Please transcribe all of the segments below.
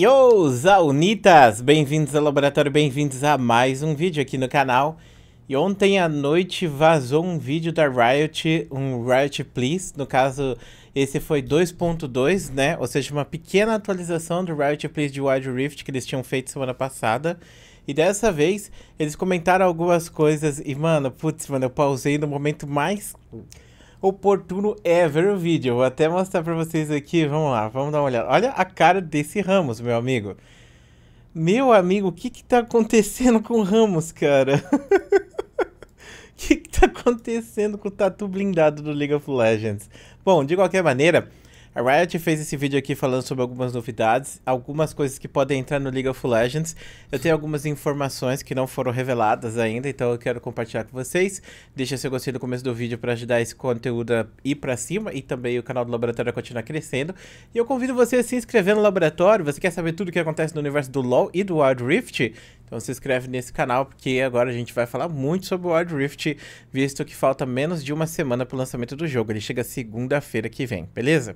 Yo, Zaunitas! Bem-vindos ao laboratório, bem-vindos a mais um vídeo aqui no canal. E ontem à noite vazou um vídeo da Riot, um Riot Please, no caso esse foi 2.2, né? Ou seja, uma pequena atualização do Riot Please de Wild Rift que eles tinham feito semana passada. E dessa vez eles comentaram algumas coisas e, mano, putz, mano, eu pausei no momento mais oportuno ever o vídeo. Vou até mostrar pra vocês aqui, vamos lá, vamos dar uma olhada. Olha a cara desse Ramos, meu amigo. Meu amigo, o que que tá acontecendo com o Ramos, cara? O que que tá acontecendo com o tatu blindado do League of Legends? Bom, de qualquer maneira, a Riot fez esse vídeo aqui falando sobre algumas novidades, algumas coisas que podem entrar no League of Legends. Eu tenho algumas informações que não foram reveladas ainda, então eu quero compartilhar com vocês. Deixa seu gostei no começo do vídeo para ajudar esse conteúdo a ir para cima e também o canal do Laboratório a continuar crescendo. E eu convido você a se inscrever no Laboratório. Você quer saber tudo o que acontece no universo do LoL e do Wild Rift? Então se inscreve nesse canal porque agora a gente vai falar muito sobre o Wild Rift, visto que falta menos de uma semana para o lançamento do jogo. Ele chega segunda-feira que vem, beleza?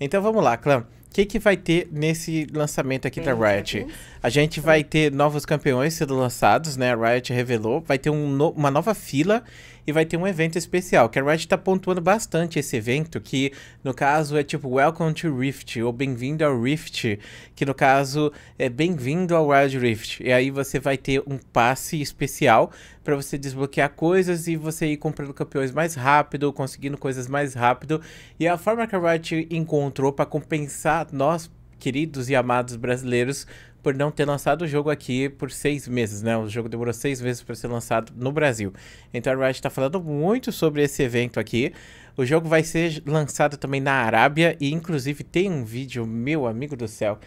Então vamos lá, clã. O que, que vai ter nesse lançamento aqui da Riot? A gente vai ter novos campeões sendo lançados, né? A Riot revelou. Vai ter um no uma nova fila e vai ter um evento especial, que a Riot tá pontuando bastante esse evento, que no caso é tipo Welcome to Rift, ou Bem-vindo ao Rift, que no caso é Bem-vindo ao Wild Rift. E aí você vai ter um passe especial para você desbloquear coisas e você ir comprando campeões mais rápido, conseguindo coisas mais rápido. E a forma que a Riot encontrou para compensar nós queridos e amados brasileiros por não ter lançado o jogo aqui por seis meses, né? O jogo demorou seis meses para ser lançado no Brasil. Então a Riot está falando muito sobre esse evento aqui. O jogo vai ser lançado também na Arábia e inclusive tem um vídeo, meu amigo do céu.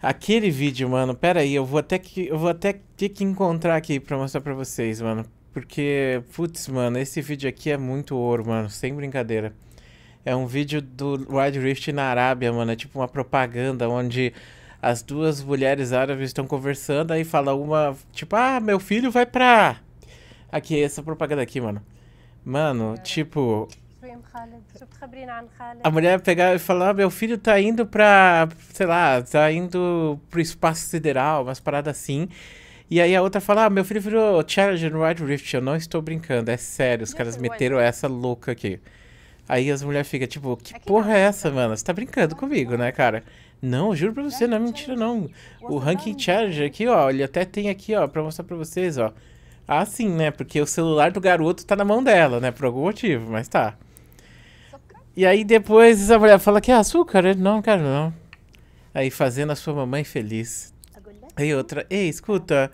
Aquele vídeo, mano, pera aí, eu vou até que eu vou até ter que encontrar aqui para mostrar para vocês, mano. Porque, putz, mano, esse vídeo aqui é muito ouro, mano, sem brincadeira. É um vídeo do Wild Rift na Arábia, mano, é tipo uma propaganda onde as duas mulheres árabes estão conversando, aí fala uma, tipo, ah, meu filho vai pra. Aqui, essa propaganda aqui, mano. Mano, tipo. A mulher pegar e falar, ah, meu filho tá indo pra. sei lá, tá indo pro espaço sideral, umas paradas assim. E aí a outra fala, ah, meu filho virou Challenger no Wild Rift, eu não estou brincando, é sério, os caras meteram essa louca aqui. Aí as mulheres ficam, tipo, que é porra é essa, mano? Você tá brincando comigo, né, cara? Não, juro pra você, não é mentira não. O ranking challenger aqui, ó, ele até tem aqui, ó, pra mostrar pra vocês, ó. Ah, sim, né? Porque o celular do garoto tá na mão dela, né? Por algum motivo, mas tá. E aí depois a mulher fala que é açúcar. Ele, não, cara, não. Aí fazendo a sua mamãe feliz. Aí outra, ei, escuta,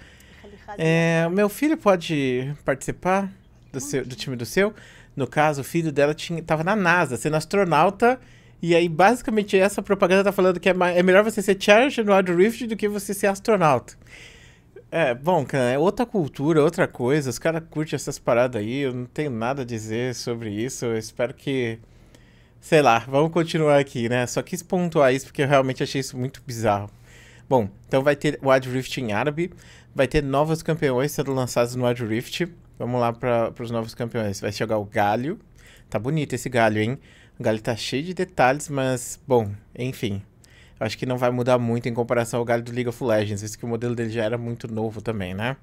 é, meu filho pode participar do, seu, do time do seu? No caso, o filho dela tinha, tava na NASA, sendo astronauta e aí, basicamente, essa propaganda tá falando que é, é melhor você ser Challenger no Wild Rift do que você ser astronauta. É, bom, cara, é outra cultura, outra coisa. Os caras curtem essas paradas aí. Eu não tenho nada a dizer sobre isso. Eu espero que. Sei lá, vamos continuar aqui, né? Só quis pontuar isso porque eu realmente achei isso muito bizarro. Bom, então vai ter Wild Rift em árabe. Vai ter novos campeões sendo lançados no Wild Rift. Vamos lá para os novos campeões. Vai chegar o Galho. Tá bonito esse Galho, hein? Galho tá cheio de detalhes, mas, bom, enfim. Acho que não vai mudar muito em comparação ao galho do League of Legends, visto que o modelo dele já era muito novo também, né?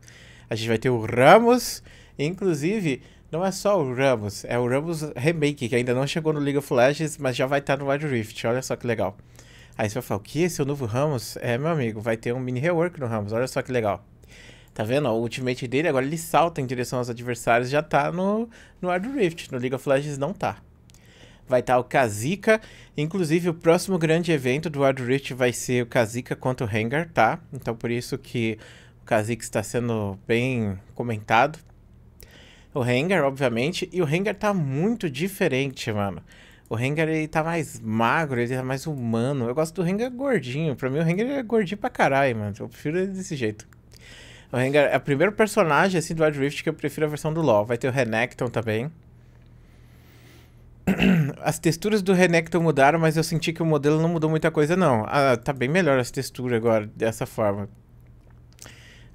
A gente vai ter o Ramos, inclusive, não é só o Ramos, é o Ramos Remake, que ainda não chegou no League of Legends, mas já vai estar tá no Wild Rift, olha só que legal. Aí você vai falar, o que? Esse é o novo Ramos? É, meu amigo, vai ter um mini rework no Ramos, olha só que legal. Tá vendo? O ultimate dele, agora ele salta em direção aos adversários, já tá no, no Wild Rift, no League of Legends não tá vai estar tá o Kazika, Inclusive, o próximo grande evento do Wild Rift vai ser o Kazika contra o Rengar, tá? Então, por isso que o Kazika está sendo bem comentado. O Rengar, obviamente, e o Rengar tá muito diferente, mano. O Rengar, ele tá mais magro, ele tá mais humano. Eu gosto do Rengar gordinho. Pra mim, o Rengar é gordinho pra caralho, mano. Eu prefiro ele desse jeito. O Rengar é o primeiro personagem, assim, do Wild Rift que eu prefiro a versão do LoL. Vai ter o Renekton também. As texturas do Renekton mudaram, mas eu senti que o modelo não mudou muita coisa, não. Ah, tá bem melhor as texturas agora, dessa forma.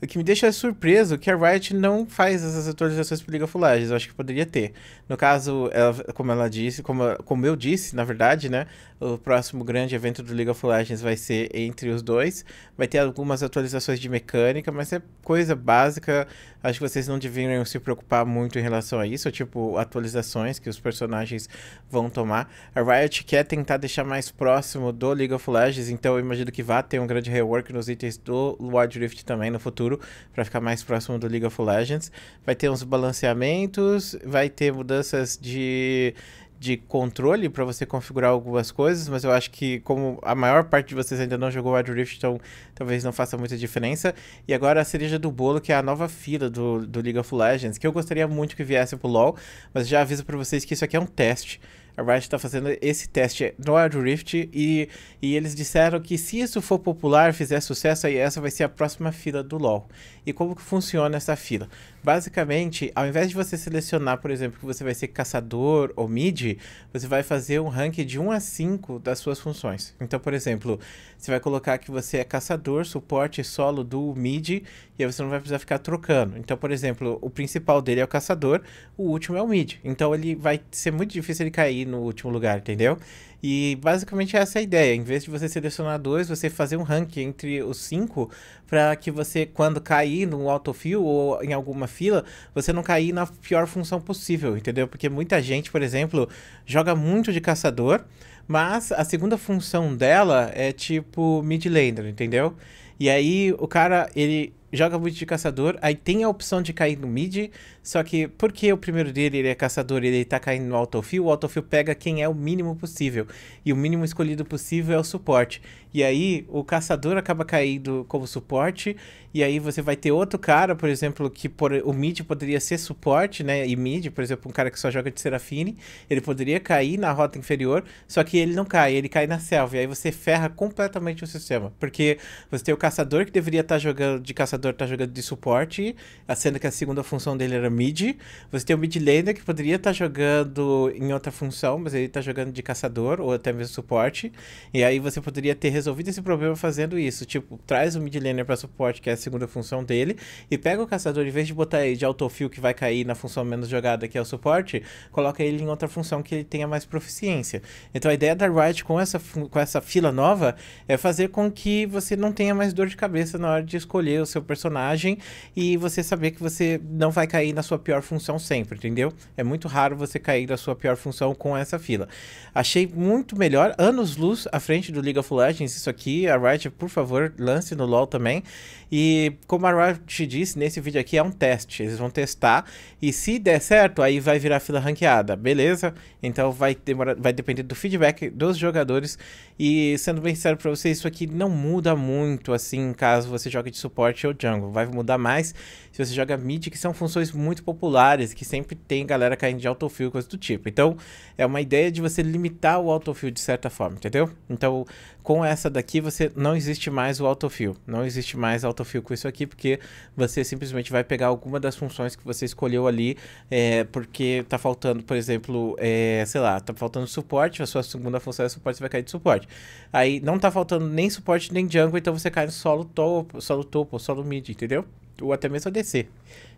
O que me deixa surpreso é que a Riot não faz essas atualizações para League of Legends. Eu acho que poderia ter. No caso, ela, como ela disse, como, como eu disse, na verdade, né? O próximo grande evento do League of Legends vai ser entre os dois. Vai ter algumas atualizações de mecânica, mas é coisa básica. Acho que vocês não deveriam se preocupar muito em relação a isso. Tipo, atualizações que os personagens vão tomar. A Riot quer tentar deixar mais próximo do League of Legends. Então eu imagino que vá ter um grande rework nos itens do Wild Rift também no futuro futuro para ficar mais próximo do League of Legends. Vai ter uns balanceamentos, vai ter mudanças de de controle para você configurar algumas coisas, mas eu acho que como a maior parte de vocês ainda não jogou Wild Rift, então talvez não faça muita diferença. E agora a cereja do bolo, que é a nova fila do, do League of Legends, que eu gostaria muito que viesse pro LoL, mas já aviso para vocês que isso aqui é um teste a Riot está fazendo esse teste no Wild Rift e, e eles disseram que se isso for popular, fizer sucesso, aí essa vai ser a próxima fila do LoL. E como que funciona essa fila? Basicamente, ao invés de você selecionar, por exemplo, que você vai ser caçador ou mid, você vai fazer um rank de 1 a 5 das suas funções. Então, por exemplo, você vai colocar que você é caçador, suporte solo do mid, e aí você não vai precisar ficar trocando. Então, por exemplo, o principal dele é o caçador, o último é o mid. Então, ele vai ser muito difícil ele cair no último lugar, entendeu? E basicamente é essa é a ideia. Em vez de você selecionar dois, você fazer um ranking entre os cinco para que você, quando cair num autofill ou em alguma fila, você não cair na pior função possível, entendeu? Porque muita gente, por exemplo, joga muito de caçador, mas a segunda função dela é tipo mid laner, entendeu? E aí o cara, ele joga muito de caçador, aí tem a opção de cair no mid, só que, porque o primeiro dele ele é caçador e ele tá caindo no autofill, o autofill pega quem é o mínimo possível. E o mínimo escolhido possível é o suporte. E aí, o caçador acaba caindo como suporte, e aí você vai ter outro cara, por exemplo, que por, o mid poderia ser suporte, né? E mid, por exemplo, um cara que só joga de Serafine, ele poderia cair na rota inferior, só que ele não cai, ele cai na selva. E aí você ferra completamente o sistema. Porque você tem o caçador que deveria estar tá jogando de caçador, tá jogando de suporte, sendo que a segunda função dele era mid. Você tem o mid laner que poderia estar tá jogando em outra função, mas ele está jogando de caçador ou até mesmo suporte. E aí você poderia ter resolvido esse problema fazendo isso. Tipo, traz o mid laner para suporte, que é a segunda função dele, e pega o caçador, em vez de botar ele de autofill que vai cair na função menos jogada, que é o suporte, coloca ele em outra função que ele tenha mais proficiência. Então a ideia da Riot com essa, com essa fila nova é fazer com que você não tenha mais dor de cabeça na hora de escolher o seu personagem e você saber que você não vai cair na sua pior função sempre, entendeu? É muito raro você cair da sua pior função com essa fila. Achei muito melhor, anos-luz à frente do League of Legends, isso aqui. A Riot, por favor, lance no LoL também. E como a Riot disse, nesse vídeo aqui é um teste. Eles vão testar e se der certo, aí vai virar fila ranqueada, beleza? Então vai, demorar, vai depender do feedback dos jogadores e sendo bem sincero pra vocês, isso aqui não muda muito, assim, caso você jogue de suporte ou jungle. Vai mudar mais se você joga mid, que são funções muito populares, que sempre tem galera caindo de autofill, coisa do tipo. Então, é uma ideia de você limitar o autofill de certa forma, entendeu? Então, com essa daqui, você não existe mais o autofill. Não existe mais autofill com isso aqui, porque você simplesmente vai pegar alguma das funções que você escolheu ali, é, porque tá faltando, por exemplo, é, sei lá, tá faltando suporte, a sua segunda função é suporte, você vai cair de suporte. Aí não tá faltando nem suporte nem jungle, então você cai no solo topo, solo topo, solo mid, entendeu? Ou até mesmo ADC,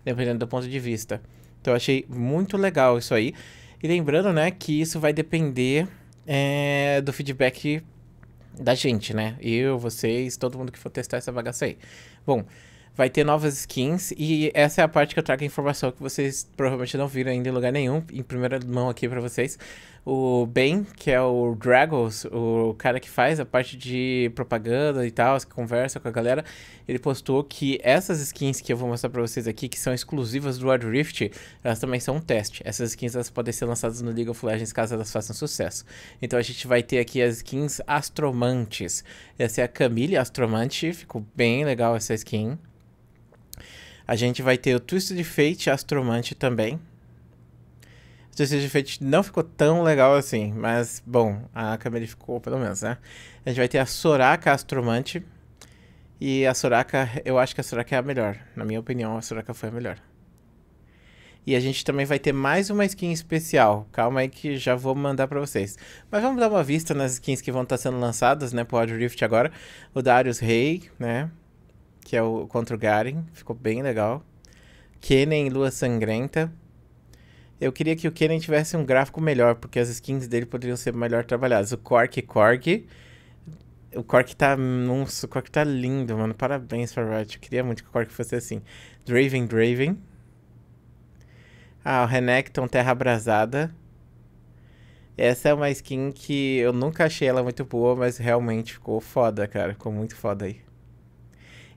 dependendo do ponto de vista. Então eu achei muito legal isso aí. E lembrando, né, que isso vai depender é, do feedback da gente, né? Eu, vocês, todo mundo que for testar essa bagaça aí. Bom, vai ter novas skins e essa é a parte que eu trago a informação que vocês provavelmente não viram ainda em lugar nenhum, em primeira mão aqui para vocês o Ben, que é o Dragos, o cara que faz a parte de propaganda e tal, que conversa com a galera, ele postou que essas skins que eu vou mostrar pra vocês aqui, que são exclusivas do Wild Rift, elas também são um teste. Essas skins elas podem ser lançadas no League of Legends caso elas façam sucesso. Então a gente vai ter aqui as skins Astromantes. Essa é a Camille Astromante, ficou bem legal essa skin. A gente vai ter o Twisted Fate Astromante também, Justiça de não ficou tão legal assim, mas, bom, a câmera ficou pelo menos, né? A gente vai ter a Soraka Astromante. E a Soraka, eu acho que a Soraka é a melhor. Na minha opinião, a Soraka foi a melhor. E a gente também vai ter mais uma skin especial. Calma aí que já vou mandar para vocês. Mas vamos dar uma vista nas skins que vão estar tá sendo lançadas, né, pro Audio Rift agora. O Darius Rei, né, que é o contra o Garen, ficou bem legal. Kennen Lua Sangrenta. Eu queria que o Kenan tivesse um gráfico melhor, porque as skins dele poderiam ser melhor trabalhadas. O Cork Cork. O Cork tá. Nossa, o Cork tá lindo, mano. Parabéns pra Riot. Eu queria muito que o Cork fosse assim. Draven Draven. Ah, o Renekton Terra Abrasada. Essa é uma skin que eu nunca achei ela muito boa, mas realmente ficou foda, cara. Ficou muito foda aí.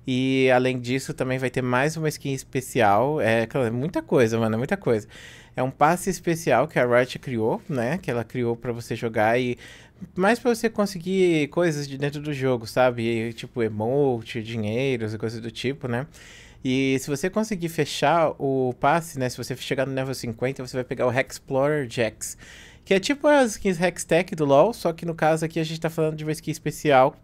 E além disso, também vai ter mais uma skin especial. É, é muita coisa, mano, é muita coisa. É um passe especial que a Riot criou, né? Que ela criou para você jogar e mais para você conseguir coisas de dentro do jogo, sabe? Tipo emote, dinheiros e coisas do tipo, né? E se você conseguir fechar o passe, né? Se você chegar no level 50, você vai pegar o Hexplorer Jax. Que é tipo as skins Hextech do LoL, só que no caso aqui a gente tá falando de uma skin especial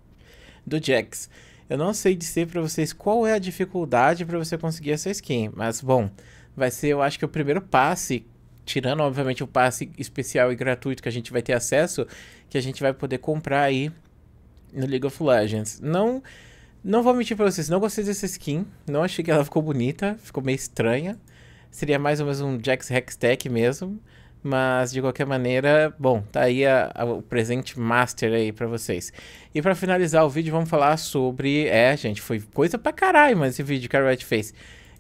do Jax. Eu não sei dizer para vocês qual é a dificuldade para você conseguir essa skin, mas bom, vai ser, eu acho que o primeiro passe, tirando obviamente o passe especial e gratuito que a gente vai ter acesso, que a gente vai poder comprar aí no League of Legends. Não não vou mentir para vocês, não gostei dessa skin, não achei que ela ficou bonita, ficou meio estranha. Seria mais ou menos um Jax Hextech mesmo. Mas de qualquer maneira, bom, tá aí a, a, o presente master aí para vocês. E para finalizar o vídeo, vamos falar sobre, é, gente, foi coisa pra caralho, mas esse vídeo que a Riot fez.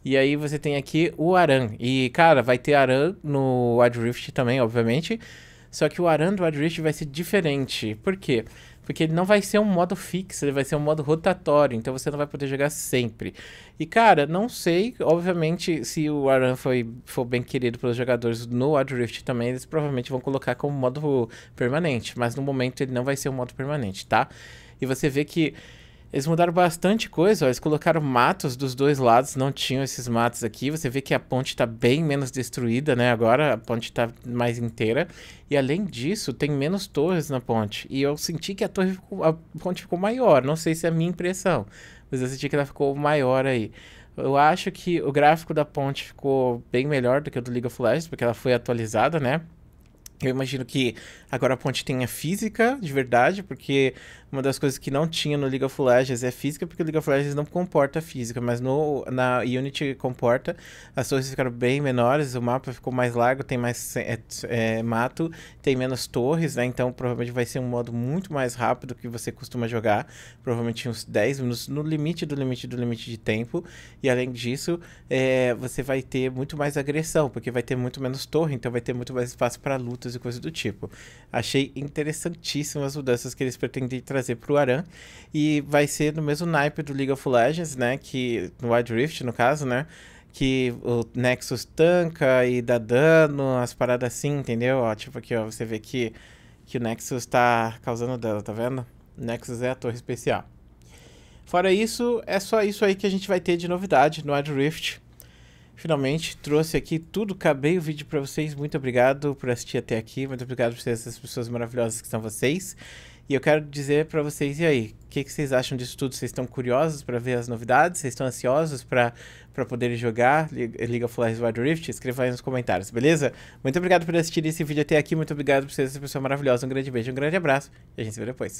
E aí você tem aqui o Aran. E cara, vai ter Aran no Wild também, obviamente. Só que o Aran do Wild vai ser diferente. Por quê? Porque porque ele não vai ser um modo fixo, ele vai ser um modo rotatório, então você não vai poder jogar sempre. E cara, não sei, obviamente, se o Aran foi, for bem querido pelos jogadores no Adrift também, eles provavelmente vão colocar como modo permanente, mas no momento ele não vai ser um modo permanente, tá? E você vê que eles mudaram bastante coisa, ó. eles colocaram matos dos dois lados, não tinham esses matos aqui. Você vê que a ponte está bem menos destruída, né? Agora a ponte está mais inteira. E além disso, tem menos torres na ponte. E eu senti que a, torre ficou, a ponte ficou maior, não sei se é a minha impressão, mas eu senti que ela ficou maior aí. Eu acho que o gráfico da ponte ficou bem melhor do que o do League of Legends, porque ela foi atualizada, né? Eu imagino que agora a ponte tenha física de verdade, porque uma das coisas que não tinha no League of Legends é física, porque o League of Legends não comporta física, mas no, na Unity comporta. As torres ficaram bem menores, o mapa ficou mais largo, tem mais é, é, mato, tem menos torres, né? Então provavelmente vai ser um modo muito mais rápido que você costuma jogar, provavelmente uns 10 minutos, no limite do limite do limite de tempo. E além disso, é, você vai ter muito mais agressão, porque vai ter muito menos torre, então vai ter muito mais espaço para lutas e coisas do tipo. Achei interessantíssimas as mudanças que eles pretendem trazer trazer pro Aran. E vai ser no mesmo naipe do League of Legends, né? Que. No Wild Rift, no caso, né? que o Nexus tanca e dá dano, as paradas assim, entendeu? Ó, tipo aqui, ó, você vê que, que o Nexus tá causando dano, tá vendo? O Nexus é a torre especial. Fora isso, é só isso aí que a gente vai ter de novidade no Wild Rift. Finalmente, trouxe aqui tudo, acabei o vídeo pra vocês. Muito obrigado por assistir até aqui. Muito obrigado por vocês, essas pessoas maravilhosas que são vocês. E eu quero dizer para vocês, e aí, o que, que, vocês acham disso tudo? Vocês estão curiosos para ver as novidades? Vocês estão ansiosos para poder jogar League of Legends Wild Rift? Escreva aí nos comentários, beleza? Muito obrigado por assistir esse vídeo até aqui, muito obrigado por ser essa pessoa maravilhosa. Um grande beijo, um grande abraço e a gente se vê depois.